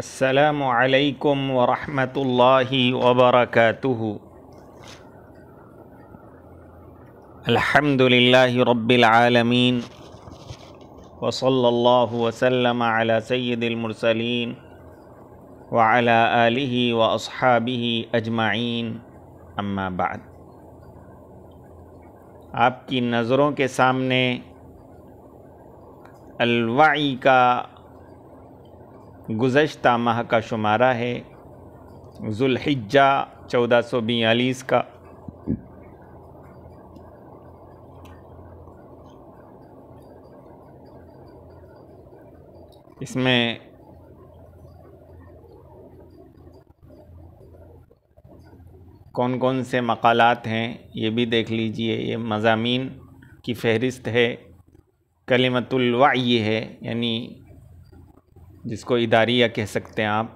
السلام عليكم ورحمة الله وبركاته الحمد لله رب العالمين وصلى الله وسلم على سيد المرسلين وعلى آله وأصحابه أجمعين أما بعد کی نظروں کے سامنے الوعی کا गुज्त माह का शुमारा है ज़ुल्हिजा चौदह सौ बयालीस का इसमें कौन कौन से मकालत हैं ये भी देख लीजिए ये मज़ामी की फहरिस्त है कलमतुलवा है यानी जिसको इदारी या कह सकते हैं आप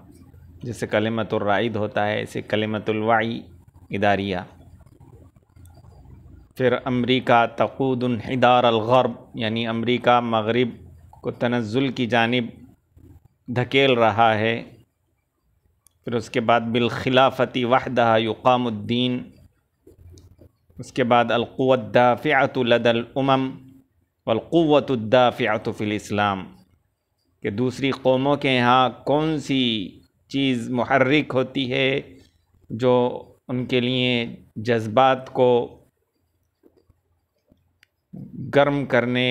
जैसे कलमतुलराइद होता है ऐसे कलमतुलवाई इदारिया फिर अमरीका तकूदन यानी अमरीका मगरब को तनज़ुल की जानब धकेल रहा है फिर उसके बाद बिलखिलाफती वाहदा युकामुद्दीन उसके बाद अलक़वत दाफ़ियातलदल उमम कि दूसरी कौमों के यहाँ कौन सी चीज़ मुहर्रिक होती है जो उनके लिए जज्बात को गर्म करने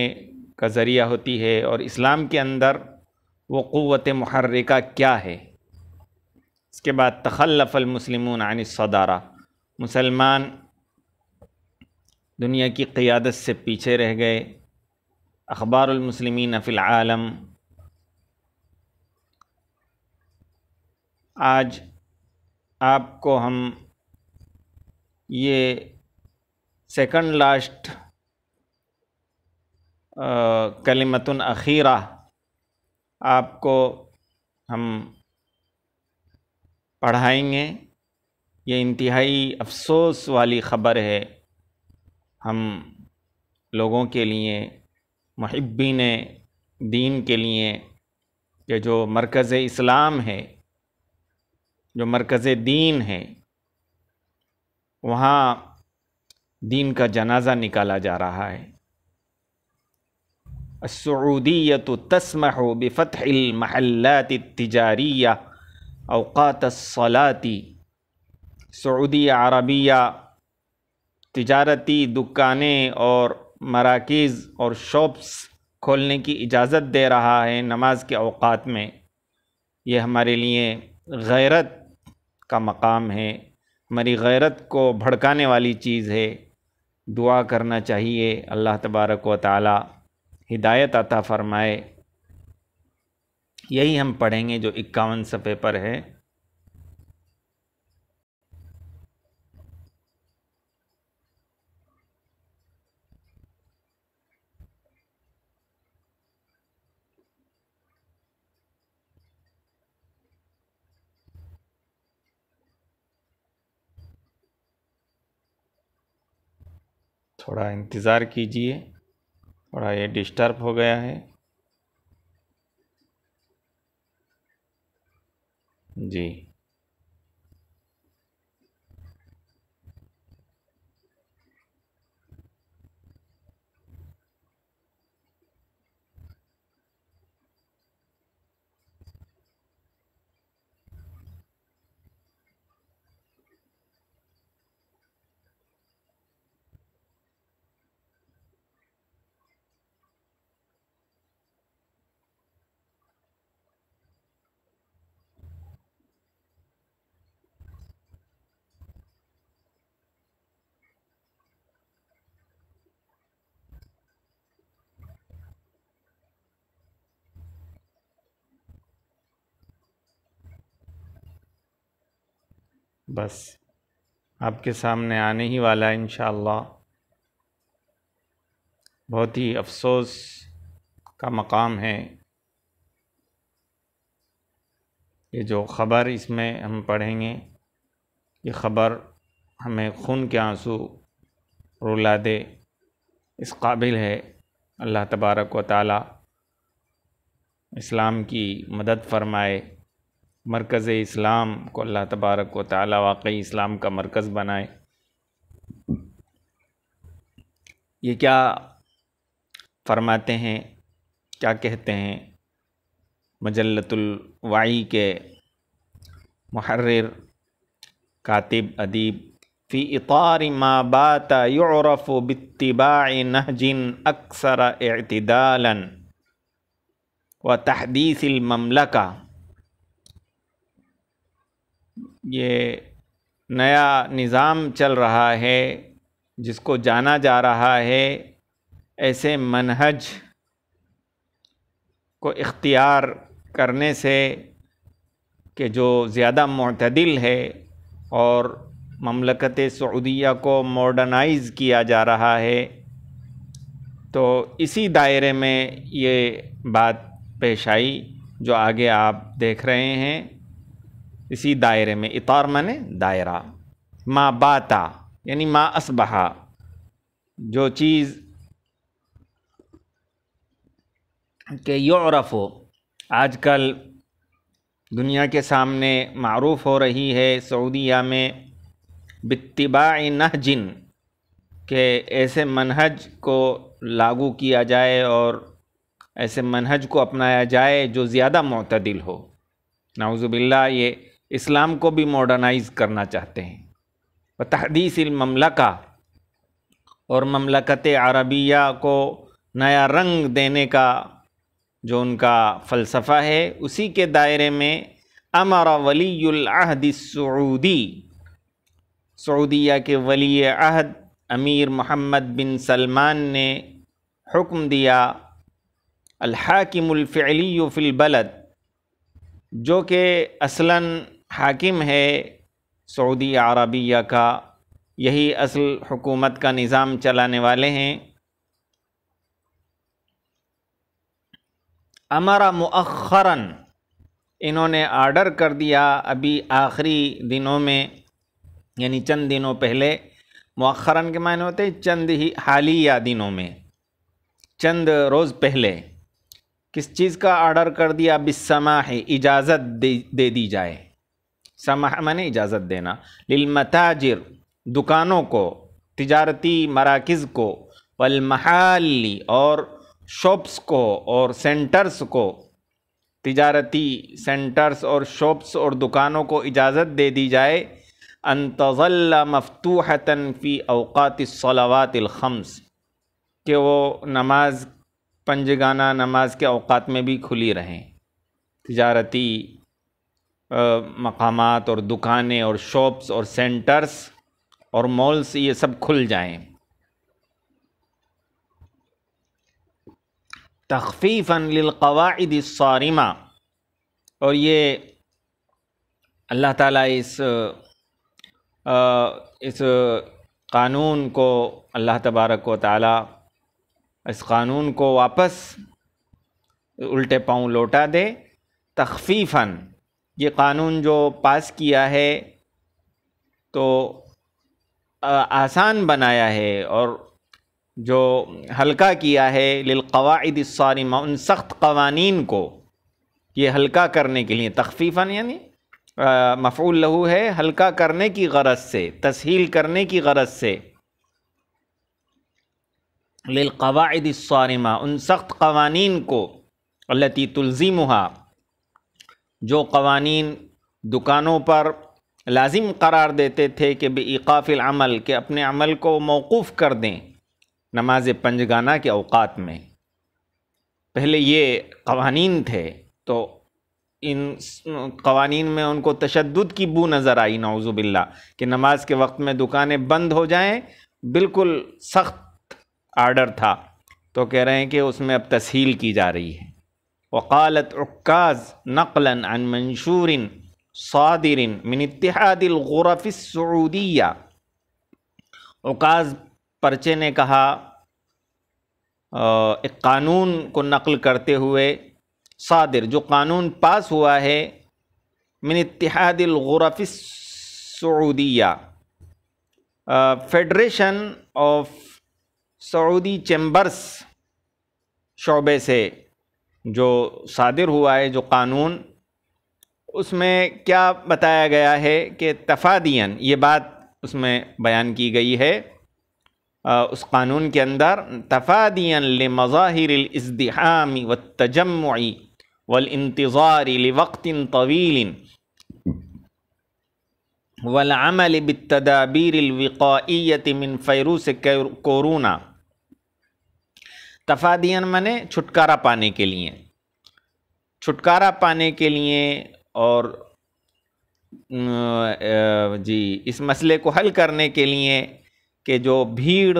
का ज़रिया होती है और इस्लाम के अंदर वो क़वत महर्रिका क्या है इसके बाद तखलफ़ मुसलमून आन सदारा मुसलमान दुनिया की क़ियादत से पीछे रह गए अखबारमसलमिन फ़िलम आज आपको हम ये सेकंड लास्ट कलिमतन अखीरा आपको हम पढ़ाएंगे ये इंतहाई अफसोस वाली ख़बर है हम लोगों के लिए महब्बी ने दीन के लिए ये जो मरकज़ इस्लाम है जो मरकज़ दीन है वहाँ दीन का जनाजा निकाला जा रहा है सऊदीत तस्मह बफ़तमहल्लात तिजारिया अवकात सलाती सऊदी अरबिया तजारती दुकानें और मराकज़ और शॉप्स खोलने की इजाज़त दे रहा है नमाज के अवकात में ये हमारे लिए गैरत का मकाम है हमारी गैरत को भड़काने वाली चीज़ है दुआ करना चाहिए अल्लाह तबारक व ताली हिदायत अता फ़रमाए यही हम पढ़ेंगे जो इक्यावन सफ़े पर है थोड़ा इंतज़ार कीजिए थोड़ा ये डिस्टर्ब हो गया है जी बस आपके सामने आने ही वाला है इन बहुत ही अफसोस का मकाम है ये जो ख़बर इसमें हम पढ़ेंगे ये ख़बर हमें खून के आंसू रुला दे इस काबिल है अल्लाह तबारक व ताली इस्लाम की मदद फरमाए मरकज़ इस्लाम को अल्लाह तबारक व ताली वाकई इस्लाम का मरकज़ बनाए ये क्या फरमाते हैं क्या कहते हैं मजलतुलवाई के महर्र कातिब अदीब फ़ी इतार माबात यरफ़ बतबा नहजिन अक्सर अतदालन व तहदीस ममलका ये नया निज़ाम चल रहा है जिसको जाना जा रहा है ऐसे मनहज को इख्तियार करने से कि जो ज़्यादा मतदिल है और ममलकत सऊदिया को मॉडर्नाइज़ किया जा रहा है तो इसी दायरे में ये बात पेश आई जो आगे आप देख रहे हैं इसी दायरे में इतार माने दायरा माँ बाता यानी माँ असबहा जो चीज़ के यूरफ हो आजकल दुनिया के सामने मरूफ हो रही है सऊदीया में बितबा नहजिन के ऐसे मनहज को लागू किया जाए और ऐसे मनहज को अपनाया जाए जो ज़्यादा मतदिल हो नाउज़ुबिल्ला ये इस्लाम को भी मॉडर्नाइज करना चाहते हैं व तहदीसिल ममलका और ममलकत अरबिया को नया रंग देने का जो उनका फ़लसफ़ा है उसी के दायरे में अमर वलीहद सऊदी सऊदिया के वली अहद अमीर मोहम्मद बिन सलमान ने हुक्म दिया अल्हाकिमुलफ़ली फ़िलबलद जो कि असला हाकिम है सऊदी अरबिया का यही असल हुकूमत का निज़ाम चलाने वाले हैं अमरा मखरन इन्होंने आर्डर कर दिया अभी आखिरी दिनों में यानी चंद दिनों पहले मखरन के मायने होते हैं चंद ही हालिया दिनों में चंद रोज़ पहले किस चीज़ का आर्डर कर दिया बिस्समा है इजाज़त दे, दे दी जाए समह मैंने इजाज़त देना लिलमताजर दुकानों को तजारती मराकज़ को वलमहाली और शॉप्स को और सेंटर्स को तजारती सेंटर्स और शॉप्स और दुकानों को इजाज़त दे दी जाए मफतू है तनफी अवक़ात सलावातलखम्स कि वो नमाज पंजगाना नमाज के अवकात में भी खुली रहें तजारती मकाम और दुकानें और शॉप्स और सेंटर्स और मॉल्स ये सब खुल जाएं तखफ़ीफ़न लिलकवाद सारिमा और ये अल्लाह ताला इस आ, इस कानून को अल्लाह तबारक व ताला इस कानून को वापस उल्टे पाँव लौटा दे तखफ़ीफ़न ये कानून जो पास किया है तो आसान बनाया है और जो हल्का किया है लिलकवाद सारिमा उन सख्त कवानीन को ये हल्का करने के लिए तखफीफ़ा यानी मफूल लहू है हल्का करने की गरज से तसहील करने की गरज से लिलकवाद सारिमा उन सख्त कवानीन को अलती जो कवानीन दुकानों पर लाजिम करार देते थे कि बेकाफिल अमल के अपने अमल को मौकूफ़ कर दें नमाज पंजगाना के अवकात में पहले ये कवानीन थे तो इन कवानीन में उनको तशद की बू नज़र आई नौज़ुबिल्ला कि नमाज के वक्त में दुकानें बंद हो जाएं बिल्कुल सख्त आर्डर था तो कह रहे हैं कि उसमें अब तसहील की जा रही है वकालत उक्काज़ नकला अन मंशूर सादिर मिन इतिहादिलगरफ़िसूदिया उकाज़ परचे ने कहा एक कानून को नकल करते हुए सादिर जो कानून पास हुआ है मिन इतिहादिलगरफ़िसूदिया फेडरेशन ऑफ सऊदी चैम्बर्स शोबे से जो सादिर हुआ है जो कानून उसमें क्या बताया गया है कि तफादियन ये बात उसमें बयान की गई है आ, उस कानून के अंदर तफादियन लमज़ाहिरजहामी व तजमी वलंतज़ार वक्त तवील वलमल बतदाबीरविकायत मिन फ़ैरूस कोरोना तफादियन माने छुटकारा पाने के लिए छुटकारा पाने के लिए और जी इस मसले को हल करने के लिए कि जो भीड़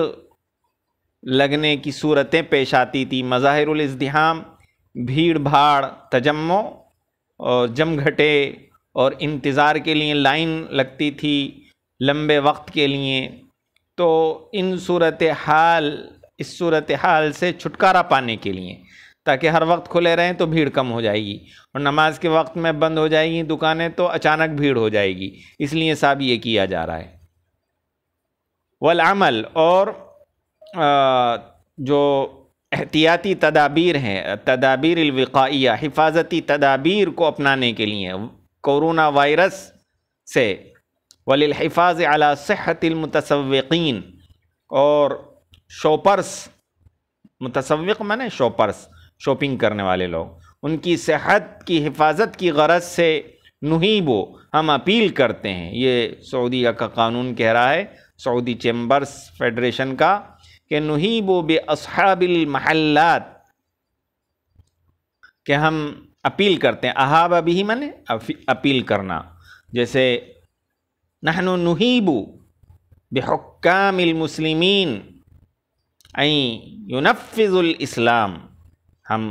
लगने की सूरतें पेश आती थी मज़ाहरजहाम भीड़ भाड़ तजम्मो और जमघटे और इंतज़ार के लिए लाइन लगती थी लंबे वक्त के लिए तो इन सूरत हाल इस सूरत हाल से छुटकारा पाने के लिए ताकि हर वक्त खुले रहें तो भीड़ कम हो जाएगी और नमाज के वक्त में बंद हो जाएगी दुकानें तो अचानक भीड़ हो जाएगी इसलिए साहब ये किया जा रहा है वलअमल और जो एहतियाती तदाबीर हैं तदाबीर अलविकाइया हिफाजती तदाबीर को अपनाने के लिए कोरोना वायरस से वलिलहिफाज अला और शॉपर्स मुतसविक माने शॉपर्स शॉपिंग करने वाले लोग उनकी सेहत की हिफाजत की गरज से नहीबो हम अपील करते हैं ये सऊदी का कानून कह रहा है सऊदी चैम्बर्स फेडरेशन का कि नहीबो बे असहाबिल महल्लात के हम अपील करते हैं अहाब अभी माने अपील करना जैसे नहनु बो बेहकामिल मुसलिमीन आई यूनफिज़ुल इस्लाम हम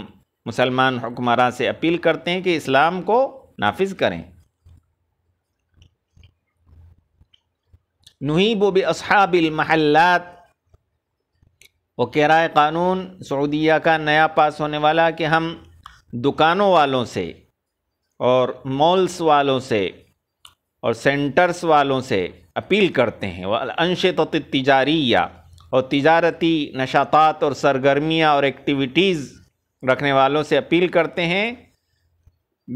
मुसलमान हुक्मरान से अपील करते हैं कि इस्लाम को नाफिज करें नहीब व असहाबिलमहल्लात वो कह रहा है कानून सऊदिया का नया पास होने वाला कि हम दुकानों वालों से और मॉल्स वालों से और सेंटर्स वालों से अपील करते हैं तो अनशत तिजारिया और तजारती नशातात और सरगर्मियाँ और एक्टिविटीज़ रखने वालों से अपील करते हैं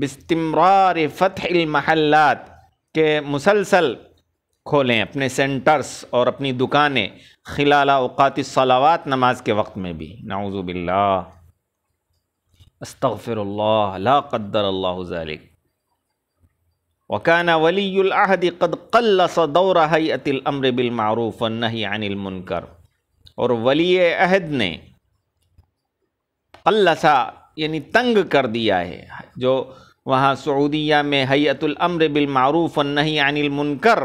बस्तमरार फ़तमहल्लात के मुसलसल खोलें अपने सेंटर्स और अपनी दुकानें खिला अवकात नमाज के वक्त में भी नाउज़ुबिल्ला ला कद्दर अल्लाह वकान वलीहद कद कल्लस दौर हयतिलमर बिलमारूफ़ नही अनिलमनकर और वली अहद ने कल्लसा यानी तंग कर दिया है जो वहाँ सऊदिया में हयतुल अम्र और नहीं अनिल मुनकर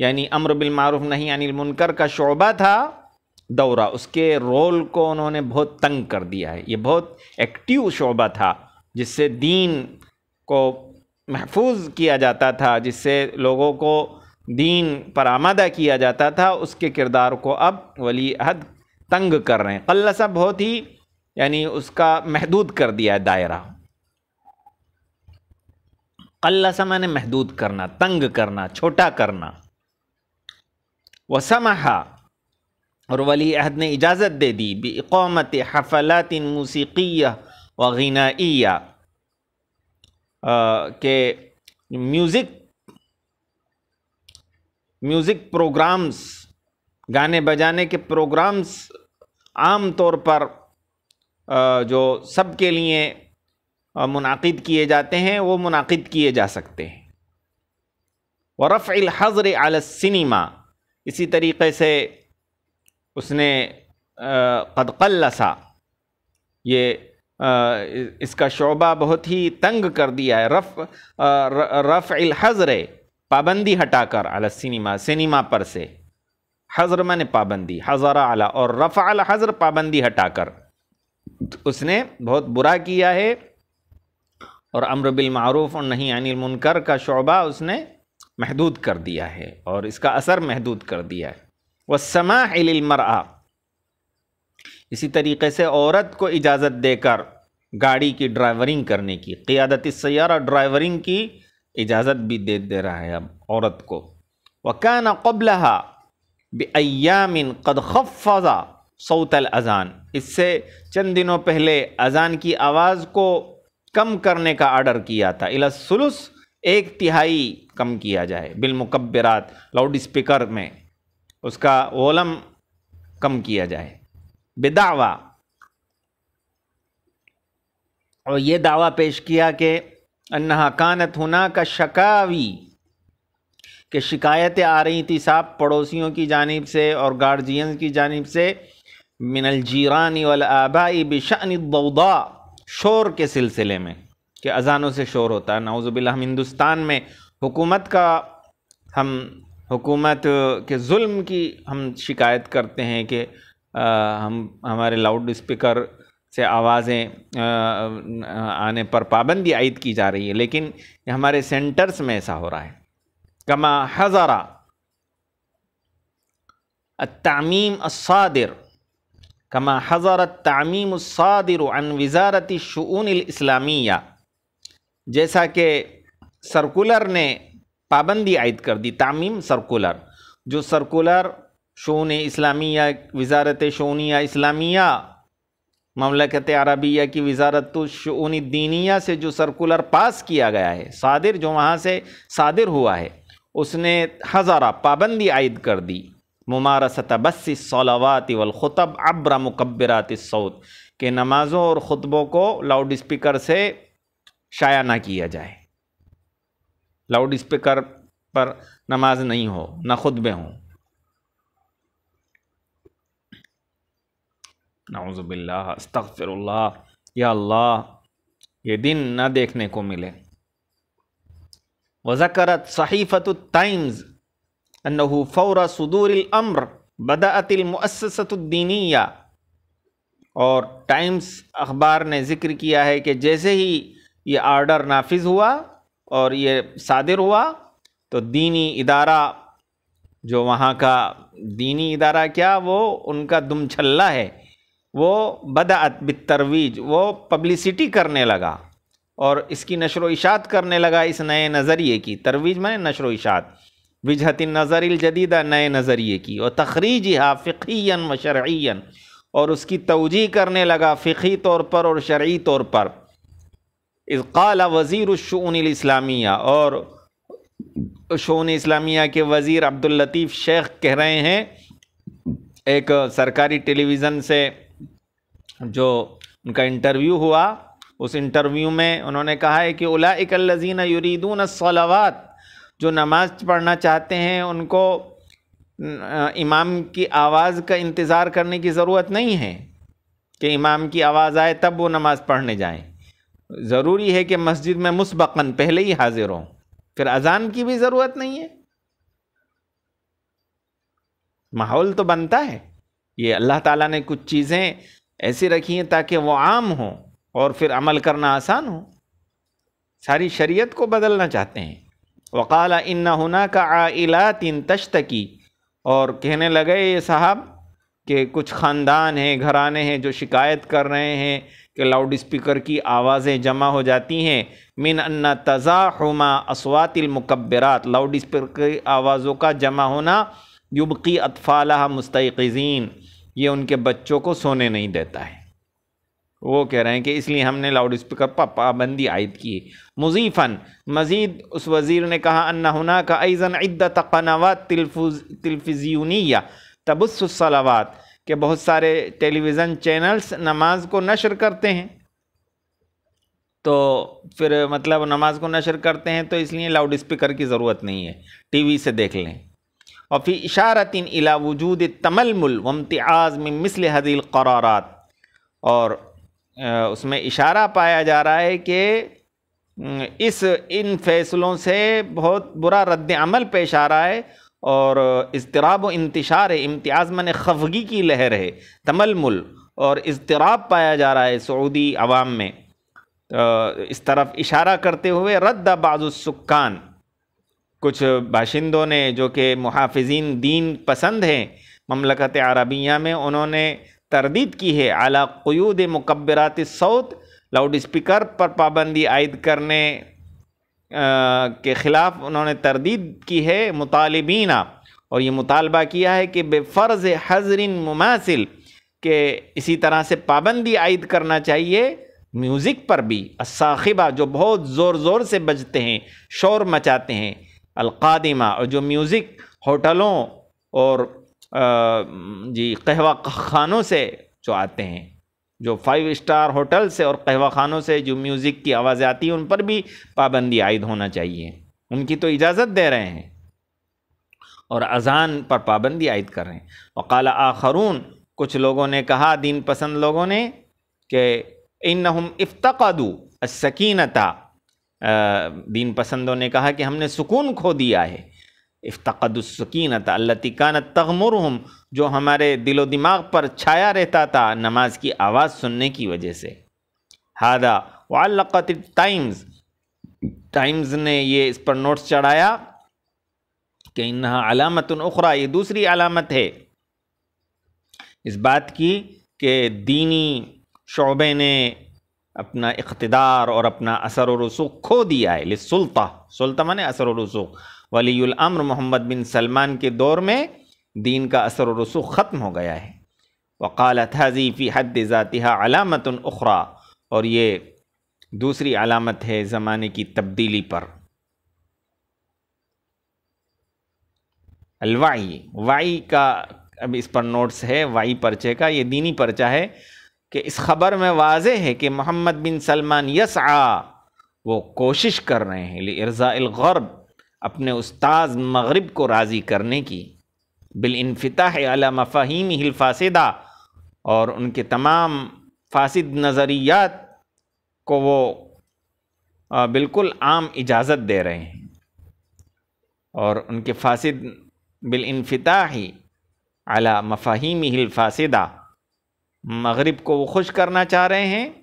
यानी अम्र बिलमूफ़ नहीं अनिल मुनकर का शोबा था दौरा उसके रोल को उन्होंने बहुत तंग कर दिया है ये बहुत एक्टिव शोबा था जिससे दीन को महफूज किया जाता था जिससे लोगों को दीन पर आमादा किया जाता था उसके किरदार को अब वली अहद तंग कर रहे हैं कल्लसा बहुत ही यानी उसका महदूद कर दिया है दायरा कल्लसा मैंने महदूद करना तंग करना छोटा करना समहा और वली अहद ने इजाज़त दे दी बेकौमत हफलात मौसीकिया व के म्यूज़िक म्यूज़िक प्रोग्राम्स गाने बजाने के प्रोग्राम्स आम तौर पर जो सब के लिए मुनद किए जाते हैं वो मुनद किए जा सकते हैं वरफ़ हज़र आलसिनेमा इसी तरीक़े से उसने कदकलसा ये इसका शोबा बहुत ही तंग कर दिया है रफ़ रफ़ हज़र पाबंदी हटाकर अला सिनेमा सिनेमा पर से हज़र मन पाबंदी हज़रा अला और रफ़ा अल हज़र पाबंदी हटाकर तो उसने बहुत बुरा किया है और अमर बिलमूफ़ और नहीं अनिल मुनकर का शोबा उसने महदूद कर दिया है और इसका असर महदूद कर दिया है वह समा मरा इसी तरीके से औरत को इजाज़त देकर गाड़ी की ड्राइवरिंग करने की क़ियादती सैारा ड्राइवरिंग की इजाज़त भी दे दे रहा है अब औरत को वकान कबलहा बयामिन कद खफ़ा सौतल अज़ान इससे चंद दिनों पहले अज़ान की आवाज़ को कम करने का आर्डर किया था इलासुलस एक तिहाई कम किया जाए बिलमुकबरात लाउड स्पीकर में उसका वॉलम कम किया जाए बेदावा और ये दावा पेश किया कि अन्ना कानत हुना का शकावी के शिकायतें आ रही थी साहब पड़ोसियों की जानब से और गार्जियंस की जानब से मिनल जीरानी वाल आबाई बिशन दौदा शोर के सिलसिले में कि अजानों से शोर होता है नाउज़बिल्ला हम हिंदुस्तान में हुकूमत का हम हुकूमत के जुल्म की हम शिकायत करते हैं कि आ, हम हमारे लाउड स्पीकर से आवाज़ें आने पर पाबंदी आयद की जा रही है लेकिन हमारे सेंटर्स में ऐसा हो रहा है कमा हज़ारा तामीम सादिर कमा हज़ार तामीम सदर अन वजारती शून इस्लामिया जैसा कि सर्कुलर ने पाबंदी आयद कर दी तामीम सर्कुलर जो सर्कुलर शून इस्लामिया वजारत शूनिया इस्लामिया ममलकत अरबिया की वजारत दीनिया से जो सर्कुलर पास किया गया है सादिर जो वहाँ से सादिर हुआ है उसने हज़ारा पाबंदी आयद कर दी ममारस बस सलावात वलखतब अब्रा मुकबरात सऊद के नमाज़ों और ख़ुतबों को लाउड स्पीकर से शाया ना किया जाए लाउड स्पीकर पर नमाज नहीं हो ना खुतबे हों नाउज़बिल्ला अस्तफ़िरल्ला या अल्लाह ये दिन ना देखने को मिले वज़करत सहीफ़त टाइम्स अनहू फ़ौर सदूरअम्र बदातिलमससतुद्दीनिया और टाइम्स अखबार ने ज़िक्र किया है कि जैसे ही ये आर्डर नाफिज हुआ और ये सादिर हुआ तो दीनी इदारा जो वहाँ का दीनी इदारा क्या वो उनका दुमछल्ला है वो बदात तरवीज वो पब्लिसिटी करने लगा और इसकी नशर इशात करने लगा इस नए नज़रिए की तरवीज मैंने नशर इशात विजहत नज़र जदीदा नए नज़रिए की और तखरीज हा फ़िया व शर्या और उसकी तोजी करने लगा फ़िकी तौर पर और शर्य तौर पर इसकाल वज़ीर शून इस्लामिया और शून इस्लामिया के वज़ीर अब्दुल लतीफ़ शेख कह रहे हैं एक सरकारी टेलीविज़न से जो उनका इंटरव्यू हुआ उस इंटरव्यू में उन्होंने कहा है कि उला इकल्लजीन युरीदून सलावात जो नमाज पढ़ना चाहते हैं उनको इमाम की आवाज़ का इंतज़ार करने की ज़रूरत नहीं है कि इमाम की आवाज़ आए तब वो नमाज़ पढ़ने जाएं ज़रूरी है कि मस्जिद में मुस्बकन पहले ही हाज़िर हों फिर अजान की भी ज़रूरत नहीं है माहौल तो बनता है ये अल्लाह ताला ने कुछ चीज़ें ऐसे रखी हैं ताकि वो आम हो और फिर अमल करना आसान हो सारी शरीयत को बदलना चाहते हैं वकाल इन्ना हुना का आलातिन तश्तकी और कहने लगे ये साहब कि कुछ ख़ानदान हैं घराने हैं जो शिकायत कर रहे हैं कि लाउड स्पीकर की आवाज़ें जमा हो जाती हैं मिन अन्ना तज़ाहुमा असवातिलमकबरात लाउड स्पीकर की आवाज़ों का जमा होना युबकी अतफ़ाला मुस्तक़ीन ये उनके बच्चों को सोने नहीं देता है वो कह रहे हैं कि इसलिए हमने लाउड स्पीकर पर पाबंदी आयद की मुजीफ़न मज़ीद उस वज़ीर ने कहा अन्ना हुना का ऐज़न इद्दत कनावत तलफिजूनिया तबसलावात के बहुत सारे टेलीविज़न चैनल्स नमाज को नशर करते हैं तो फिर मतलब नमाज को नशर करते हैं तो इसलिए लाउड स्पीकर की ज़रूरत नहीं है टीवी से देख लें और फिर इशारतिन इला वजूद तमलमुल वमतियाज़ में मिसल हदील करारात और उसमें इशारा पाया जा रहा है कि इस इन फैसलों से बहुत बुरा रद्द अमल पेश आ रहा है और इसतराब इंतशार है इम्तियाज़ मन खफगी की लहर है तमलमुल और इसतराब पाया जा रहा है सऊदी आवाम में इस तरफ इशारा करते हुए रद्द बाज़ुस्कान कुछ बाशिंदों ने जो कि मुहाफिजीन दीन पसंद हैं ममलकत अरबिया में उन्होंने तरदीद की है अला क्यूद मकबरात सऊत लाउड स्पीकर पर पाबंदी आयद करने आ, के ख़िलाफ़ उन्होंने तरदीद की है मुतालबीना और ये मुतालबा किया है कि बेफ़र्ज़ हजरिन मुमासिल के इसी तरह से पाबंदी आयद करना चाहिए म्यूज़िक पर भी असाखिबा जो बहुत ज़ोर ज़ोर से बजते हैं शोर मचाते हैं अलकादिमा और जो म्यूज़िक होटलों और जी कहवा खानों से जो आते हैं जो फाइव स्टार होटल से और कहवा खानों से जो म्यूज़िक की आवाज़ें आती हैं उन पर भी पाबंदी आयद होना चाहिए उनकी तो इजाज़त दे रहे हैं और अजान पर पाबंदी आयद कर रहे हैं वकाल आखरून कुछ लोगों ने कहा दीन पसंद लोगों ने कि इन हम इफ्तकादू सकीनता दीन पसंदों ने कहा कि हमने सुकून खो दिया है इफ्तकदुस्सकीनत क़ान तगमर हम जो हमारे दिलो दिमाग पर छाया रहता था नमाज की आवाज़ सुनने की वजह से हादा वालत टाइम्स टाइम्स ने ये इस पर नोट्स चढ़ाया कि इन्हा अलामत उखरा ये दूसरी अलामत है इस बात की कि दीनी शोबे ने अपना इकतदार और अपना असर व रसूख खो दिया है सुल्ता सुल्ता माने असर व रसूख वलीमर मोहम्मद बिन सलमान के दौर में दीन का असर व रसूख ख़त्म हो गया है वकाल तज़ीफ़ी हद ज़ातिहा उखरा और ये दूसरी अलामत है ज़माने की तब्दीली पर अलवाई वाई का अब इस पर नोट्स है वाई पर्चे का ये दीनी पर्चा है कि इस खबर में वाज है कि मोहम्मद बिन सलमान आ वो कोशिश कर रहे हैं लर्ज़ागरब अपने उस्ताज मगरब को राज़ी करने की बिलनफता अला मफ़ाहीम हिलफासदा और उनके तमाम फासद नज़रियात को वो बिल्कुल आम इजाज़त दे रहे हैं और उनके फासद बिलनफता अला मफ़ाहीम हिलफासदा मगरब को वो खुश करना चाह रहे हैं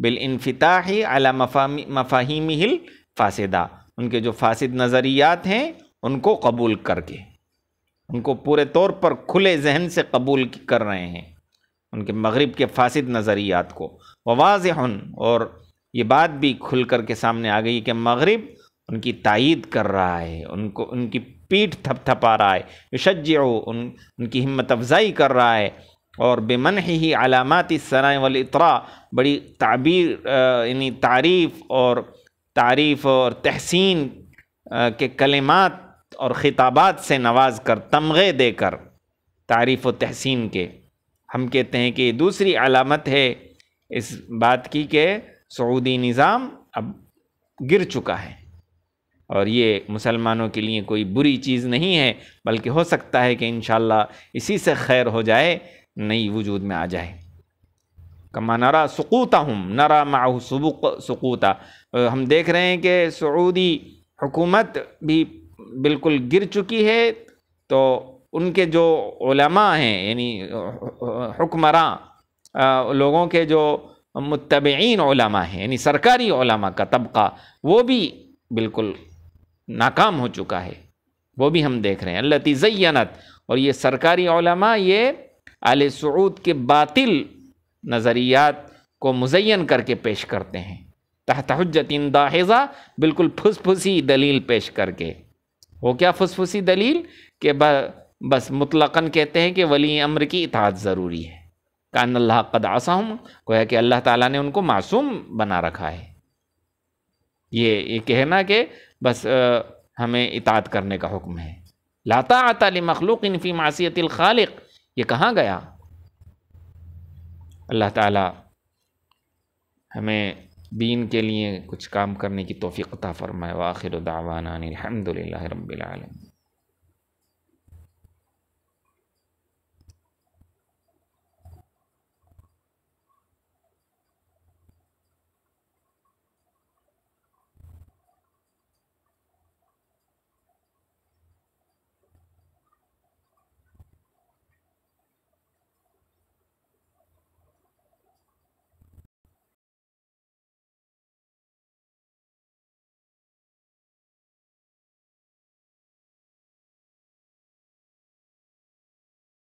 बिलनफिताही अला मफामी मफाहिम हिल फासदा उनके जो फासद नज़रियात हैं उनको कबूल करके उनको पूरे तौर पर खुले जहन से कबूल कर रहे हैं उनके मगरब के फासद नज़रियात को हन और ये बात भी खुल कर के सामने आ गई कि मगरब उनकी तायद कर रहा है उनको उनकी पीठ थपथपा रहा है युशज उन उनकी हिम्मत अफजाई कर रहा है और बेमन ही अलामती सराय वाल इतरा बड़ी ताबीर यानी तारीफ़ और तारीफ़ और तहसीन के कलमात और ख़िताबात से नवाज कर तमगे देकर तारीफ़ व तहसीन के हम कहते हैं कि दूसरी अलामत है इस बात की कि सऊदी निज़ाम अब गिर चुका है और ये मुसलमानों के लिए कोई बुरी चीज़ नहीं है बल्कि हो सकता है कि इन इसी से खैर हो जाए नई वजूद में आ जाए कमा नरा सकूता हूँ नरा माह सकूता हम देख रहे हैं कि सऊदी हुकूमत भी बिल्कुल गिर चुकी है तो उनके जो हैं यानी हुक्मरान लोगों के जो मुतबीन ओलमा हैं यानी सरकारी ओलमा का तबका वो भी बिल्कुल नाकाम हो चुका है वो भी हम देख रहे हैं अल्लती जयनत और ये सरकारी ओलमा ये आल सऊद के बातिल नज़रियात को मुजैन करके पेश करते हैं तहतहजतिन दाहेजा बिल्कुल फुसफुसी दलील पेश करके वो क्या फुसफुसी दलील कि बस मुतलकन कहते हैं कि वली अम्र की इतात ज़रूरी है कान अल्लाह कद आसा हूँ है कि अल्लाह ताला ने उनको मासूम बना रखा है ये ये कहना कि बस हमें इतात करने का हुक्म है लाता आता मखलूक इनफी मासीतिल खालिक ये कहाँ गया अल्लाह ताला हमें दीन के लिए कुछ काम करने की तोफ़ी अता फ़रमाए वाखिर दावाना अलहमदिल्ला रबालम